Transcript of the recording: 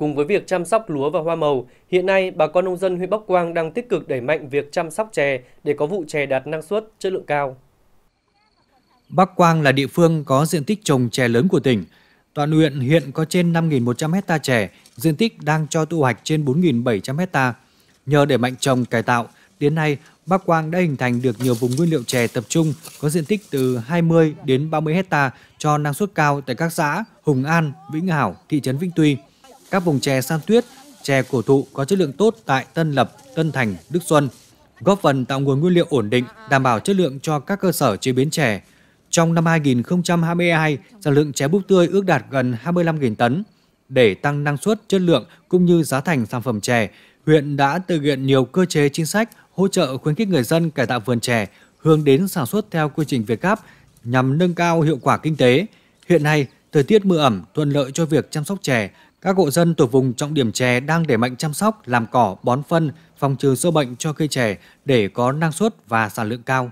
Cùng với việc chăm sóc lúa và hoa màu, hiện nay bà con nông dân huyện Bắc Quang đang tích cực đẩy mạnh việc chăm sóc chè để có vụ chè đạt năng suất, chất lượng cao. Bắc Quang là địa phương có diện tích trồng chè lớn của tỉnh. Toàn huyện hiện có trên 5.100 hecta chè, diện tích đang cho thu hoạch trên 4.700 hecta. Nhờ đẩy mạnh trồng cải tạo, đến nay Bắc Quang đã hình thành được nhiều vùng nguyên liệu chè tập trung có diện tích từ 20 đến 30 hecta cho năng suất cao tại các xã Hùng An, Vĩnh Hảo, thị trấn Vĩnh Tuy – các vùng chè san tuyết, chè cổ thụ có chất lượng tốt tại Tân Lập, Tân Thành, Đức Xuân, góp phần tạo nguồn nguyên liệu ổn định, đảm bảo chất lượng cho các cơ sở chế biến chè. Trong năm 2022, sản lượng chè búp tươi ước đạt gần 25.000 tấn. Để tăng năng suất, chất lượng cũng như giá thành sản phẩm chè, huyện đã thực hiện nhiều cơ chế chính sách hỗ trợ khuyến khích người dân cải tạo vườn chè, hướng đến sản xuất theo quy trình Việt Gáp nhằm nâng cao hiệu quả kinh tế. Hiện nay, thời tiết mưa ẩm thuận lợi cho việc chăm sóc chè, các hộ dân thuộc vùng trọng điểm chè đang đẩy mạnh chăm sóc, làm cỏ, bón phân, phòng trừ sâu bệnh cho cây chè để có năng suất và sản lượng cao.